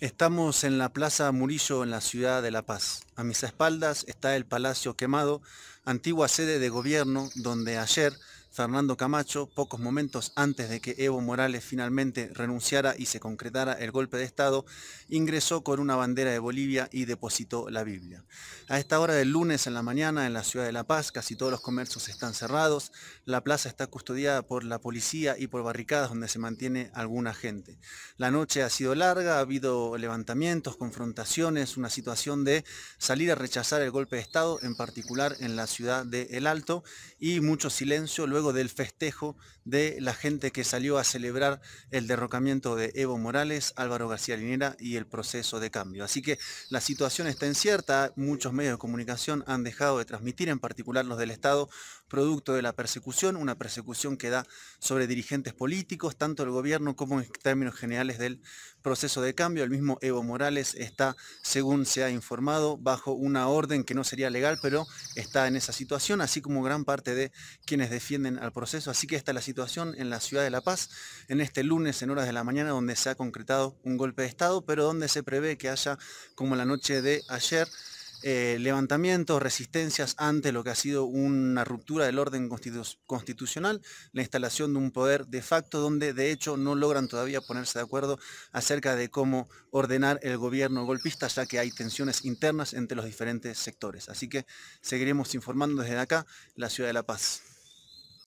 Estamos en la Plaza Murillo, en la ciudad de La Paz. A mis espaldas está el Palacio Quemado, antigua sede de gobierno, donde ayer Fernando Camacho, pocos momentos antes de que Evo Morales finalmente renunciara y se concretara el golpe de Estado, ingresó con una bandera de Bolivia y depositó la Biblia. A esta hora del lunes en la mañana en la ciudad de La Paz casi todos los comercios están cerrados, la plaza está custodiada por la policía y por barricadas donde se mantiene alguna gente. La noche ha sido larga, ha habido levantamientos, confrontaciones, una situación de salir a rechazar el golpe de Estado, en particular en la ciudad de El Alto, y mucho silencio luego del festejo de la gente que salió a celebrar el derrocamiento de Evo Morales, Álvaro García Linera y el proceso de cambio. Así que la situación está incierta, muchos medios de comunicación han dejado de transmitir, en particular los del Estado, producto de la persecución, una persecución que da sobre dirigentes políticos, tanto el gobierno como en términos generales del proceso de cambio. El mismo Evo Morales está, según se ha informado, bajo una orden que no sería legal, pero está en esa situación, así como gran parte de quienes defienden al proceso. Así que esta la situación en la ciudad de La Paz, en este lunes en horas de la mañana, donde se ha concretado un golpe de Estado, pero donde se prevé que haya, como la noche de ayer, eh, levantamientos, resistencias ante lo que ha sido una ruptura del orden constitucional, la instalación de un poder de facto donde de hecho no logran todavía ponerse de acuerdo acerca de cómo ordenar el gobierno golpista, ya que hay tensiones internas entre los diferentes sectores. Así que seguiremos informando desde acá, la ciudad de La Paz.